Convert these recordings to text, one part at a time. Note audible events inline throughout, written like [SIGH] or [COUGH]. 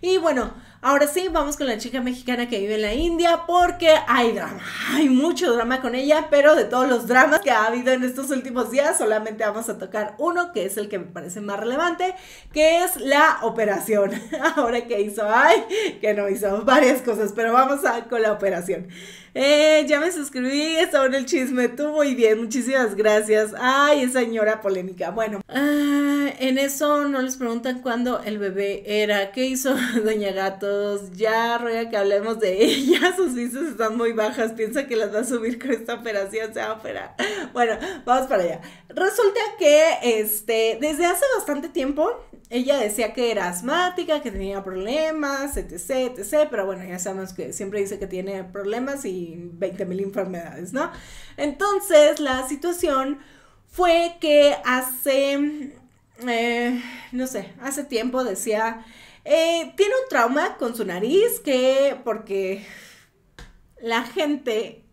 Y bueno, Ahora sí, vamos con la chica mexicana que vive en la India porque hay drama, hay mucho drama con ella, pero de todos los dramas que ha habido en estos últimos días, solamente vamos a tocar uno que es el que me parece más relevante, que es la operación. [LAUGHS] Ahora que hizo, ay, que no hizo varias cosas, pero vamos a con la operación. Eh, ya me suscribí, estaba en el chisme, tú muy bien, muchísimas gracias. Ay, esa señora polémica. Bueno, ah, en eso no les preguntan cuándo el bebé era, qué hizo [LAUGHS] Doña Gatos ya ruega que hablemos de [LAUGHS] ella, sus listas están muy bajas, piensa que las va a subir con esta operación, se va Bueno, vamos para allá. Resulta que este, desde hace bastante tiempo ella decía que era asmática, que tenía problemas, etc, etc, pero bueno, ya sabemos que siempre dice que tiene problemas y 20 mil enfermedades, ¿no? Entonces, la situación fue que hace, eh, no sé, hace tiempo decía eh, tiene un trauma con su nariz que porque la gente,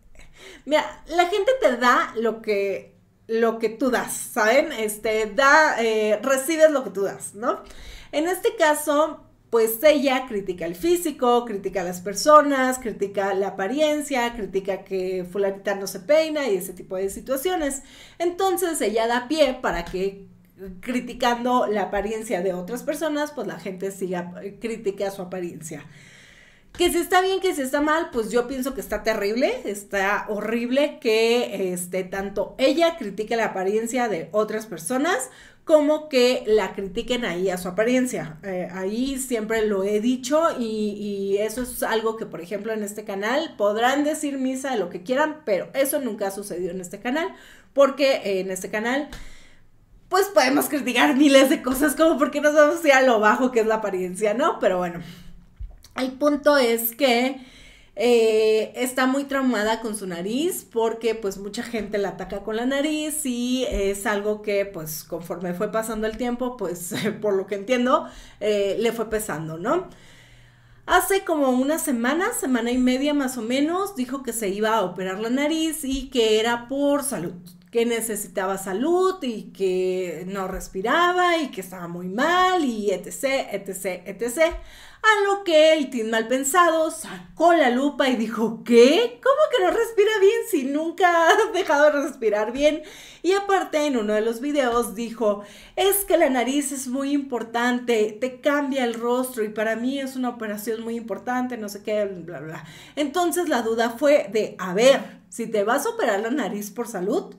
mira, la gente te da lo que, lo que tú das, ¿saben? Este, da, eh, recibes lo que tú das, ¿no? En este caso, pues ella critica el físico, critica a las personas, critica la apariencia, critica que fulanita no se peina y ese tipo de situaciones. Entonces ella da pie para que criticando la apariencia de otras personas, pues la gente siga, eh, critica su apariencia. Que si está bien, que si está mal, pues yo pienso que está terrible, está horrible que este, tanto ella critique la apariencia de otras personas como que la critiquen ahí a su apariencia. Eh, ahí siempre lo he dicho y, eso es algo que, por ejemplo, en este canal podrán decir misa de lo que quieran, pero eso nunca ha sucedido en este canal porque en este canal pues podemos criticar miles de cosas como porque no vamos a a lo bajo que es la apariencia, ¿no? Pero bueno, el punto es que eh, está muy traumada con su nariz porque pues mucha gente la ataca con la nariz y es algo que pues conforme fue pasando el tiempo pues [LAUGHS] por lo que entiendo eh, le fue pesando, ¿no? Hace como una semana, semana y media más o menos, dijo que se iba a operar la nariz y que era por salud, que necesitaba salud y que no respiraba y que estaba muy mal y etc, etc, etc. A lo que el tin mal pensado sacó la lupa y dijo, ¿qué? ¿Cómo que no respira bien si nunca has dejado de respirar bien? Y aparte en uno de los videos dijo, es que la nariz es muy importante, te cambia el rostro y para mí es una operación muy importante, no sé qué, bla, bla. Entonces la duda fue de, a ver, si te vas a operar la nariz por salud,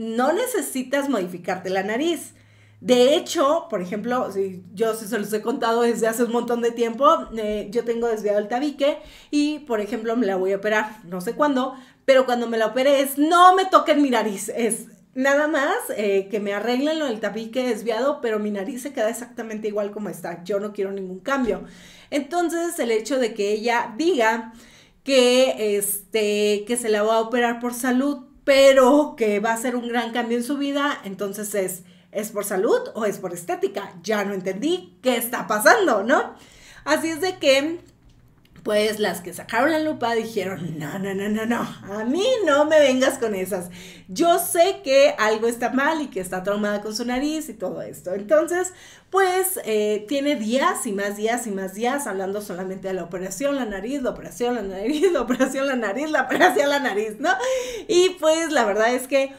no necesitas modificarte la nariz. De hecho, por ejemplo, si yo se los he contado desde hace un montón de tiempo, eh, yo tengo desviado el tabique y, por ejemplo, me la voy a operar, no sé cuándo, pero cuando me la opere es, no me toquen mi nariz, es nada más eh, que me arreglen lo del tabique desviado, pero mi nariz se queda exactamente igual como está, yo no quiero ningún cambio. Entonces, el hecho de que ella diga que, este, que se la va a operar por salud, pero que va a ser un gran cambio en su vida, entonces es, ¿es por salud o es por estética? Ya no entendí qué está pasando, ¿no? Así es de que pues las que sacaron la lupa dijeron, no, no, no, no, no, a mí no me vengas con esas. Yo sé que algo está mal y que está traumada con su nariz y todo esto. Entonces, pues eh, tiene días y más días y más días hablando solamente de la operación, la nariz, la operación, la nariz, [LAUGHS] la operación, la nariz, la operación, la nariz, ¿no? Y pues la verdad es que...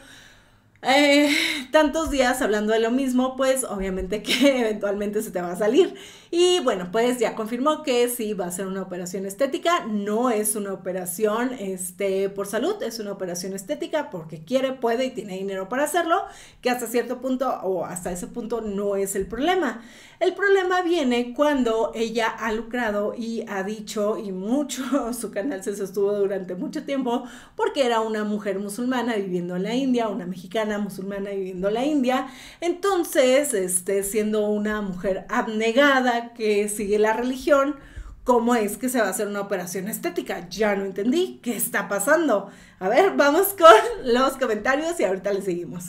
Eh, tantos días hablando de lo mismo, pues obviamente que [LAUGHS] eventualmente se te va a salir. Y bueno, pues ya confirmó que sí va a ser una operación estética, no es una operación este, por salud, es una operación estética porque quiere, puede y tiene dinero para hacerlo, que hasta cierto punto o hasta ese punto no es el problema. El problema viene cuando ella ha lucrado y ha dicho, y mucho, [LAUGHS] su canal se sostuvo durante mucho tiempo, porque era una mujer musulmana viviendo en la India, una mexicana musulmana viviendo en la India, entonces, este, siendo una mujer abnegada, que sigue la religión, ¿cómo es que se va a hacer una operación estética? Ya no entendí, ¿qué está pasando? A ver, vamos con [LAUGHS] los comentarios y ahorita le seguimos.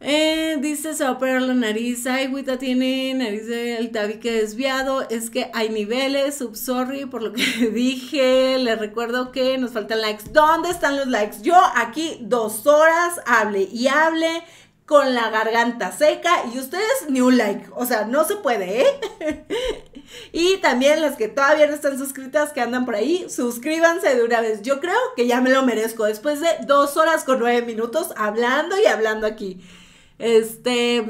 Eh, dice, se va a operar la nariz. Ay, Guita tiene nariz del tabique desviado. Es que hay niveles. Subsorry por lo que [LAUGHS] dije. Les recuerdo que nos faltan likes. ¿Dónde están los likes? Yo aquí dos horas hable y hable con la garganta seca y ustedes ni un like, o sea, no se puede, ¿eh? [LAUGHS] y también las que todavía no están suscritas, que andan por ahí, suscríbanse de una vez. Yo creo que ya me lo merezco después de dos horas con nueve minutos hablando y hablando aquí. Este...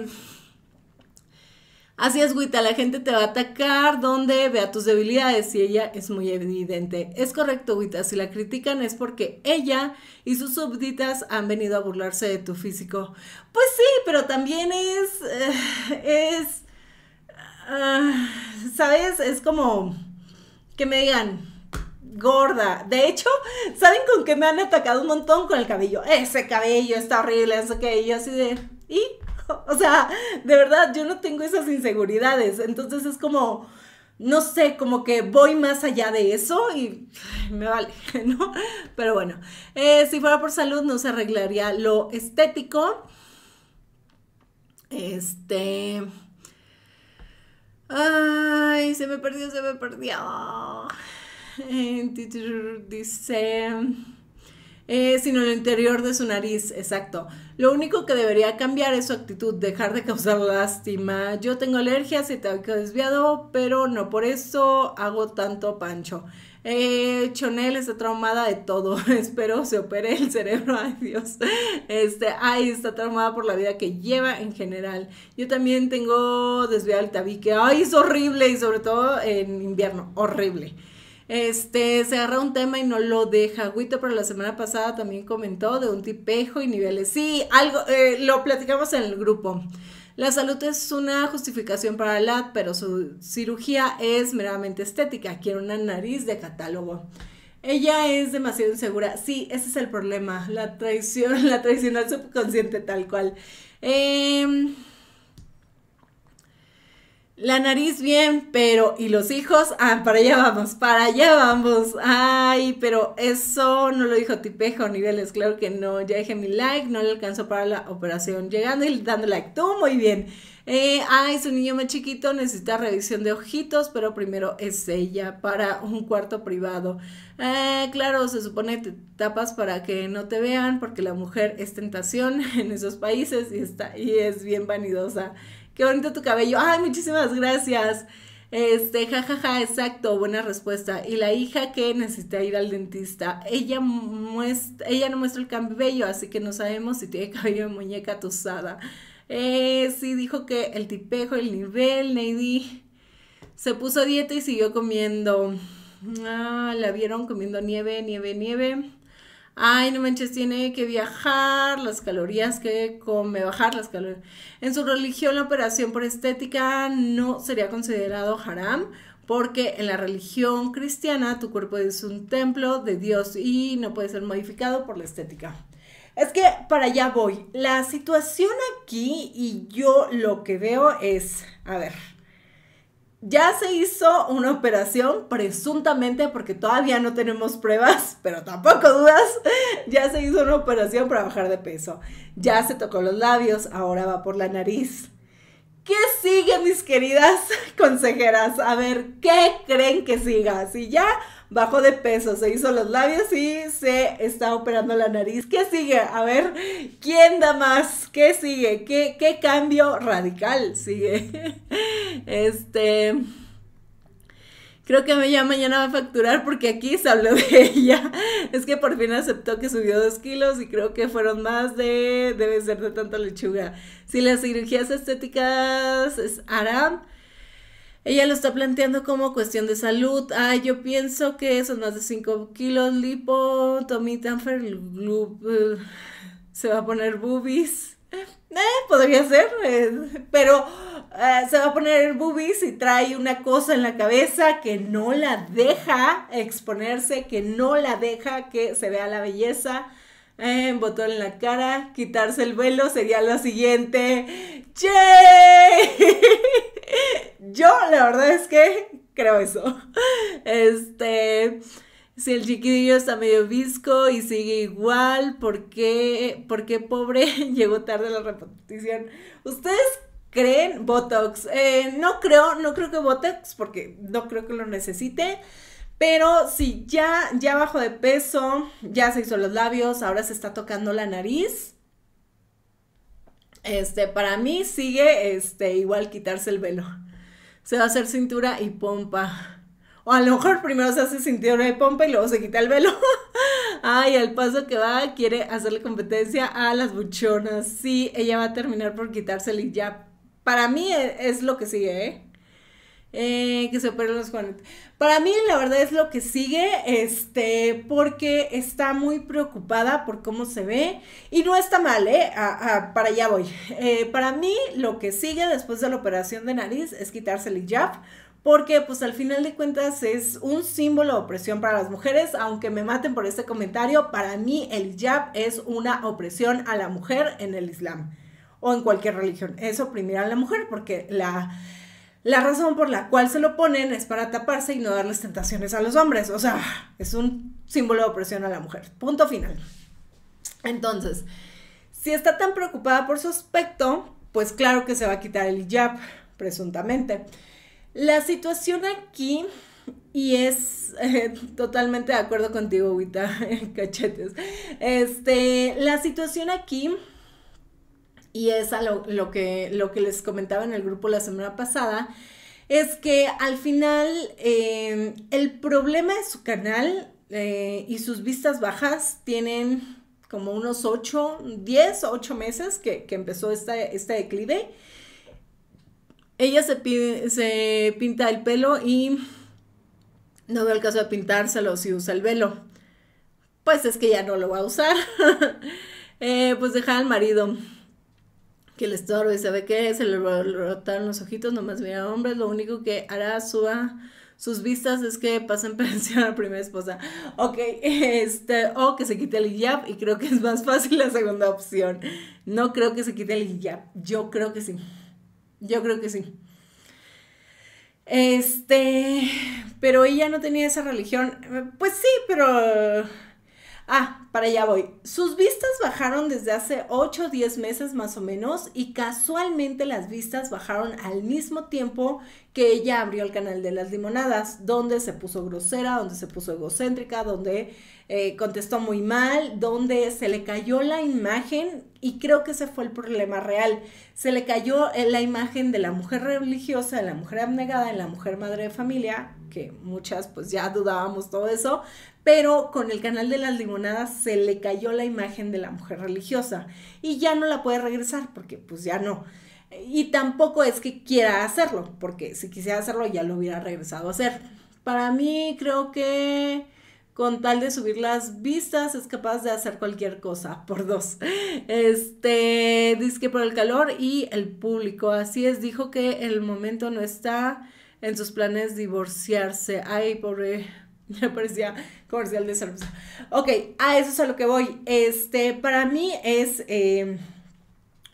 Así es, Wita, la gente te va a atacar donde vea tus debilidades y ella es muy evidente. Es correcto, güita, si la critican es porque ella y sus subditas han venido a burlarse de tu físico. Pues sí, pero también es... Eh, es... Ah, ¿Sabes? Es como que me digan, gorda. De hecho, ¿saben con qué me han atacado un montón? Con el cabello. Ese cabello está horrible, ese cabello así de... ¿Y? [LAUGHS] o sea, de verdad, yo no tengo esas inseguridades. Entonces es como, no sé, como que voy más allá de eso y me vale, [LAUGHS] ¿no? Pero bueno, eh, si fuera por salud no se arreglaría lo estético. Este... Ay, se me perdió, se me perdió. [LAUGHS] dice eh, sino el interior de su nariz, exacto. Lo único que debería cambiar es su actitud, dejar de [LAUGHS] causar lástima. Yo tengo alergias y tabique desviado, pero no por eso hago tanto pancho. Eh, Chonel está traumada de todo. [LAUGHS] Espero se opere el cerebro. Ay, Dios. Este, ay, está traumada por la vida que lleva en general. Yo también tengo desviado el tabique. Ay, es horrible. Y sobre todo en invierno. Horrible. Este, se agarra un tema y no lo deja. Agüito, pero la semana pasada también comentó de un tipejo y niveles. Sí, algo, eh, lo platicamos en el grupo. La salud es una justificación para la, pero su cirugía es meramente estética. Quiere una nariz de catálogo. Ella es demasiado insegura. Sí, ese es el problema. La traición, [LAUGHS] la traición al subconsciente tal cual. Eh, la nariz bien, pero ¿y los hijos? Ah, para allá vamos, para allá vamos. Ay, pero eso no lo dijo Tipejo Niveles, claro que no. Ya dejé mi like, no le alcanzó para la operación. Llegando y dando like, tú muy bien. Eh, ay, su niño más chiquito necesita revisión de ojitos, pero primero es ella para un cuarto privado. Eh, claro, se supone que te tapas para que no te vean, porque la mujer es tentación [LAUGHS] en esos países y, está, y es bien vanidosa qué bonito tu cabello, ay, muchísimas gracias. Este, jajaja, exacto, buena respuesta. Y la hija que necesita ir al dentista, ella, ella no muestra el cabello, así que no sabemos si tiene [LAUGHS] cabello de muñeca tosada. Eh, sí, dijo que el tipejo, el nivel, Neidy se puso a dieta y siguió comiendo. Ah, la vieron comiendo nieve, nieve, nieve ay, no manches, tiene que viajar, las calorías que come, bajar las calorías. En su religión la operación por estética no sería considerado haram porque en la religión cristiana tu cuerpo es un templo de Dios y no puede ser modificado por la estética. Es que para allá voy. La situación aquí y yo lo que veo es, a ver, ya se hizo una operación, presuntamente, porque todavía no tenemos pruebas, [LAUGHS] pero tampoco dudas, ya se hizo una operación para bajar de peso. Ya se tocó los labios, ahora va por la nariz. ¿Qué sigue, mis queridas [LAUGHS] consejeras? A ver, ¿qué creen que siga? Si ya Bajo de peso, se hizo los labios y se está operando la nariz. ¿Qué sigue? A ver, ¿quién da más? ¿Qué sigue? ¿Qué, qué cambio radical sigue? [LAUGHS] Este... Creo que ya mañana va a facturar porque aquí se habló de ella. [LAUGHS] Es que por fin aceptó que subió dos kilos y creo que fueron más de, debe ser de tanta lechuga. Si las cirugías estéticas es Aram, ella lo está planteando como cuestión de salud. Ah, yo pienso que son más de 5 kilos lipo, Tommy Tanfer, eh, se va a poner boobies. Eh, podría ser, eh, pero eh, se va a poner boobies y trae una cosa en la cabeza que no la deja exponerse, que no la deja que se vea la belleza. Eh, botón en la cara, quitarse el velo sería lo siguiente. ¡Che! [LAUGHS] Yo la verdad es que creo eso. Este, si el chiquillo está medio visco y sigue igual, ¿por qué, por qué pobre [LAUGHS] llegó tarde la repetición? ¿Ustedes creen Botox? Eh, no creo, no creo que Botox, porque no creo que lo necesite. Pero si ya, ya bajó de peso, ya se hizo los labios, ahora se está tocando la nariz. Este, para mí sigue este, igual quitarse el velo. Se va a hacer cintura y pompa. O a lo mejor primero se hace cintura y pompa y luego se quita el velo. [LAUGHS] Ay, al paso que va, quiere hacerle competencia a las buchonas. Sí, ella va a terminar por quitárselo y ya. Para mí e, es lo que sigue, ¿eh? Eh, que operen los 40. Para mí, la verdad es lo que sigue, este, porque está muy preocupada por cómo se ve y no está mal, ¿eh? para allá voy. Eh, para mí, lo que sigue después de la operación de nariz es quitarse el hijab. Porque pues al final de cuentas es un símbolo de opresión para las mujeres, aunque me maten por este comentario, para mí el hijab es una opresión a la mujer en el Islam o en cualquier religión. Es oprimir a la mujer porque la, la razón por la cual se lo ponen es para taparse y no darles tentaciones a los hombres. O sea, es un símbolo de opresión a la mujer. Punto final. Entonces, si está tan preocupada por su aspecto, pues claro que se va a quitar el hijab, presuntamente. La situación aquí, y es eh, totalmente de acuerdo contigo, Guita, [LAUGHS] cachetes. Este, la situación aquí y es lo, que, lo que les comentaba en el grupo la semana pasada, es que al final em, el problema de su canal eh, y sus vistas bajas tienen como unos 8, 10 o 8 meses que, empezó esta, este declive. Ella se, se pinta el pelo y no veo el caso de pintárselo si usa el velo. Pues es que ya no lo va a usar. [LAUGHS] Eh, pues deja al marido que le estorbe, ¿sabe qué? Se le rotaron los ojitos, nomás mira a hombres, lo único que hará su, sus vistas es que pasen pensión a la primera esposa. Ok, este, o que se quite el hijab y creo que es más fácil la segunda opción. No creo que se quite el hijab, yo creo que sí, yo creo que sí. Este, pero ella no tenía esa religión. Pues sí, pero Ah, para allá voy. Sus vistas bajaron desde hace 8 o 10 meses más o menos y casualmente las vistas bajaron al mismo tiempo que ella abrió el canal de las limonadas, donde se puso grosera, donde se puso egocéntrica, donde eh, contestó muy mal, donde se le cayó la imagen y creo que ese fue el problema real. Se le cayó eh, la imagen de la mujer religiosa, de la mujer abnegada, de la mujer madre de familia muchas pues ya dudábamos todo eso, pero con el canal de las limonadas se le cayó la imagen de la mujer religiosa y ya no la puede regresar porque pues ya no. Y tampoco es que quiera hacerlo, porque si quisiera hacerlo ya lo hubiera regresado a hacer. Para mí creo que con tal de subir las vistas es capaz de hacer cualquier cosa por dos. Este, dice que por el calor y el público, así es, dijo que el momento no está en sus planes divorciarse. Ay, pobre, me [LAUGHS] parecía comercial de servicio Ok, a eso es a lo que voy. Este, para mí es, em,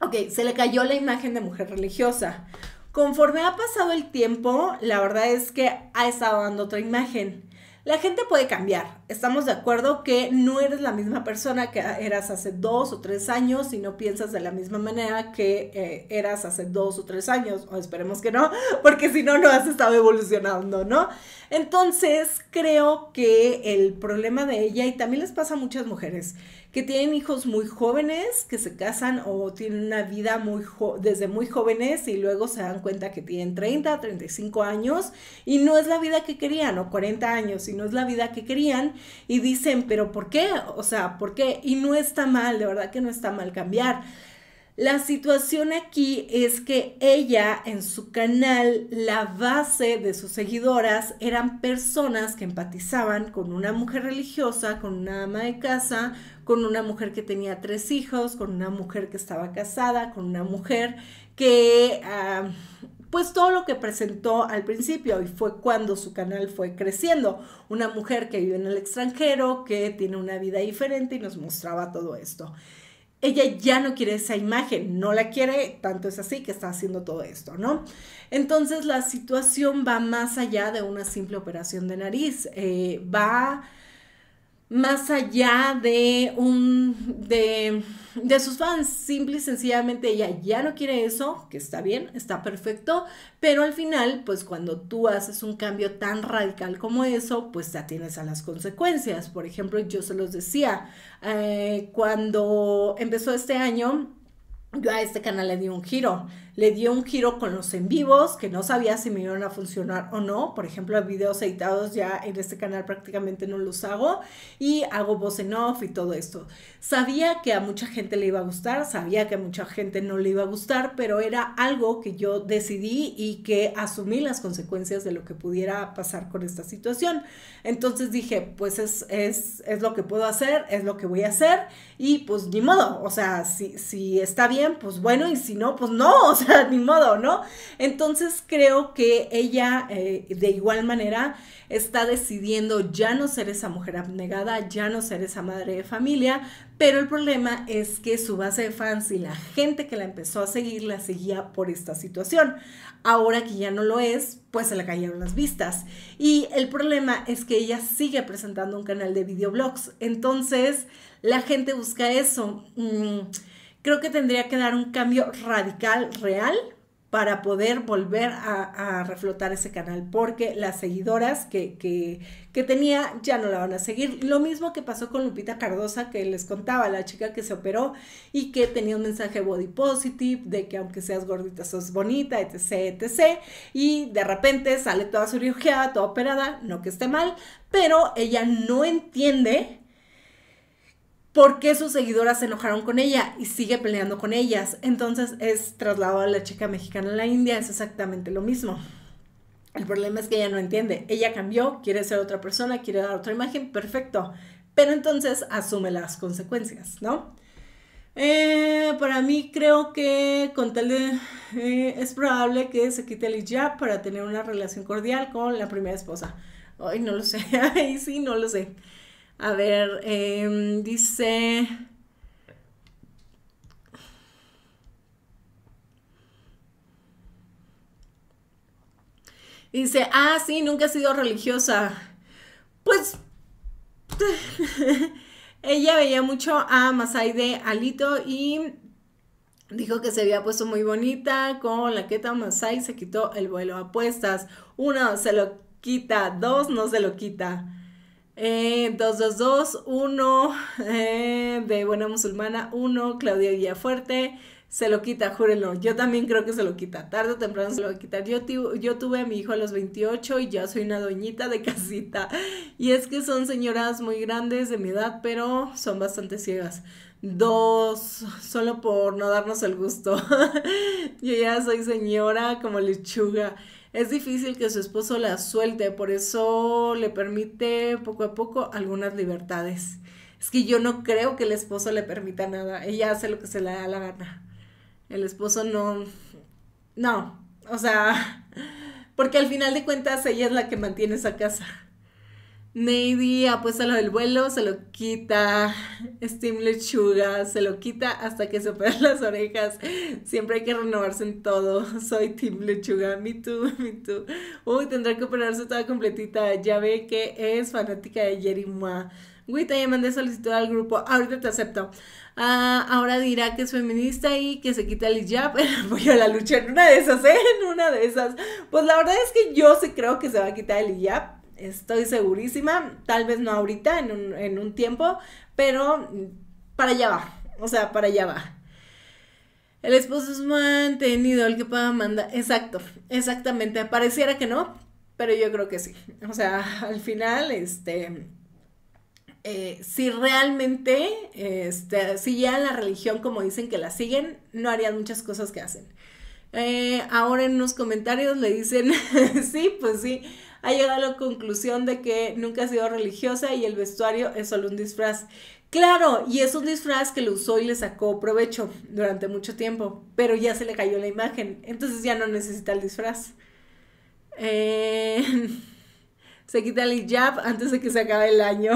ok, se le cayó la imagen de mujer religiosa. Conforme ha pasado el tiempo, la verdad es que ha estado dando otra imagen. La gente puede cambiar. Estamos de acuerdo que no eres la misma persona que eras hace dos o tres años y no piensas de la misma manera que eh, eras hace dos o tres años, o esperemos que no, [LAUGHS] porque si no, no has estado evolucionando, ¿no? Entonces, creo que el problema de ella, y también les pasa a muchas mujeres, que tienen hijos muy jóvenes, que se casan o tienen una vida muy desde muy jóvenes y luego se dan cuenta que tienen 30, 35 años y no es la vida que querían, o 40 años y no es la vida que querían y dicen, pero ¿por qué? O sea, ¿por qué? Y no está mal, de verdad que no está mal cambiar. La situación aquí es que ella en su canal, la base de sus seguidoras eran personas que empatizaban con una mujer religiosa, con una ama de casa, con una mujer que tenía tres hijos, con una mujer que estaba casada, con una mujer que, ah, pues todo lo que presentó al principio y fue cuando su canal fue creciendo. Una mujer que vive en el extranjero, que tiene una vida diferente y nos mostraba todo esto ella ya no quiere esa imagen, no la quiere, tanto es así que está haciendo todo esto, ¿no? Entonces la situación va más allá de una simple operación de nariz, eh, va más allá de un de, sus fans, simple y sencillamente ella ya no quiere eso, que está bien, está perfecto, pero al final, pues cuando tú haces un cambio tan radical como eso, pues ya tienes a las consecuencias. Por ejemplo, yo se los decía, eh, cuando empezó este año, yo a este canal le di un giro le dio un giro con los en vivos, que no sabía si me iban a funcionar o no. Por ejemplo, los videos editados ya en este canal prácticamente no los hago y hago voz en off y todo esto. Sabía que a mucha gente le iba a gustar, sabía que a mucha gente no le iba a gustar, pero era algo que yo decidí y que asumí las consecuencias de lo que pudiera pasar con esta situación. Entonces dije, pues es, lo que puedo hacer, es lo que voy a hacer y pues ni modo, o sea, si, si está bien, pues bueno, y si no, pues no, [LAUGHS] o ni modo, ¿no? Entonces creo que ella eh, de igual manera está decidiendo ya no ser esa mujer abnegada, ya no ser esa madre de familia, pero el problema es que su base de fans y la gente que la empezó a seguir la seguía por esta situación. Ahora que ya no lo es, pues se le cayeron las vistas. Y el problema es que ella sigue presentando un canal de videoblogs. Entonces, la gente busca eso. Mm, creo que tendría que dar un cambio radical, real, para poder volver a, reflotar ese canal, porque las seguidoras que, que, tenía ya no la van a seguir. Lo mismo que pasó con Lupita Cardosa, que les contaba, la chica que se operó y que tenía un mensaje body positive, de que aunque seas gordita, sos bonita, etc., etc., y de repente sale toda suriojeada, toda operada, no que esté mal, pero ella no entiende por qué sus seguidoras se enojaron con ella y sigue peleando con ellas. Entonces es trasladado a la chica mexicana en la India, es exactamente lo mismo. El problema es que ella no entiende. Ella cambió, quiere ser otra persona, quiere dar otra imagen, perfecto. Pero entonces asume las consecuencias, ¿no? Eh, para mí creo que con tal de... Eh, es probable que se quite el hijab para tener una relación cordial con la primera esposa. Ay, no lo sé. [LAUGHS] Ay, sí, no lo sé. A ver, em, dice... Dice, ah, sí, nunca he sido religiosa. Pues... [LAUGHS] ella veía mucho a Masai de Alito y Dijo que se había puesto muy bonita con la queta Masai, se quitó el vuelo. Apuestas. Uno, se lo quita. Dos, no se lo quita. Eh, dos 1 eh, de Buena Musulmana, 1 Claudia Fuerte, se lo quita, júrenlo. Yo también creo que se lo quita, tarde o temprano se lo va a quitar. Yo, yo tuve a mi hijo a los 28 y ya soy una doñita de casita. Y es que son señoras muy grandes de mi edad, pero son bastante ciegas. Dos, solo por no darnos el gusto. [LAUGHS] yo ya soy señora como lechuga es difícil que su esposo la suelte, por eso le permite poco a poco algunas libertades. Es que yo no creo que el esposo le permita nada, ella hace lo que se le da la gana. El esposo no, no, o sea, [LAUGHS] porque al final de cuentas ella es la que mantiene esa casa. Nady apuesta lo del vuelo, se lo quita. Steam Lechuga se lo quita hasta que se operan las orejas. Siempre hay que renovarse en todo. [LAUGHS] Soy Team Lechuga, me too, [LAUGHS] me too. Uy, tendrá que operarse toda completita. Ya ve que es fanática de Jerry Ma. Güita, ya mandé solicitud al grupo. Ahorita te acepto. Ah, ahora dirá que es feminista y que se quita el hijab voy [LAUGHS] a la lucha. En una de esas, ¿eh? En una de esas. Pues la verdad es que yo sí creo que se va a quitar el hijab estoy segurísima, tal vez no ahorita, en un, tiempo, pero para allá va, o sea, para allá va. El esposo es mantenido, el que pueda manda. Exacto, exactamente. Pareciera que no, pero yo creo que sí. O sea, [LAUGHS] al final, este, eh, si realmente, este, si ya la religión como dicen que la siguen, no harían muchas cosas que hacen. Eh, ahora en los comentarios le dicen, [LAUGHS] sí, pues sí, ha llegado a la conclusión de que nunca ha sido religiosa y el vestuario es solo un disfraz. Claro, y es un disfraz que lo usó y le sacó provecho durante mucho tiempo, pero ya se le cayó la imagen, entonces ya no necesita el disfraz. Eh, [LAUGHS] se quita el hijab antes de que se acabe el año.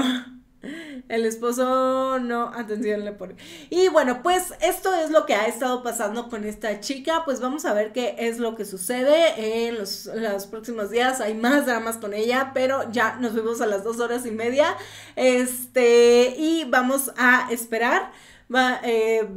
El esposo no, atención le pone. Y bueno, pues esto es lo que ha estado pasando con esta chica. Pues vamos a ver qué es lo que sucede en los, los próximos días. Hay más dramas con ella, pero ya nos vemos a las dos horas y media. Este, y vamos a esperar. Va, eh,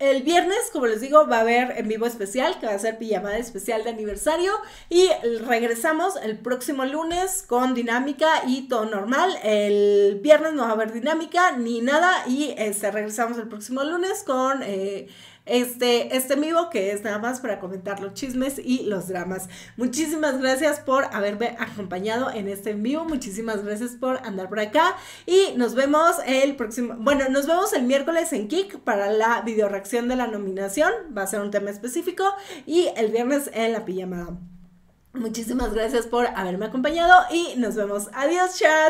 el viernes, como les digo, va a haber en vivo especial, que va a ser pijamada especial de aniversario. Y regresamos el próximo lunes con dinámica y todo normal. El viernes no va a haber dinámica ni nada. Y este, regresamos el próximo lunes con eh, este, este en vivo que es nada más para comentar los chismes y los dramas. Muchísimas gracias por haberme acompañado en este en vivo. Muchísimas gracias por andar por acá. Y nos vemos el próximo. Bueno, nos vemos el miércoles en Kik para la video reacción de la nominación. Va a ser un tema específico. Y el viernes en la pijamada. Muchísimas gracias por haberme acompañado y nos vemos. Adiós, chat.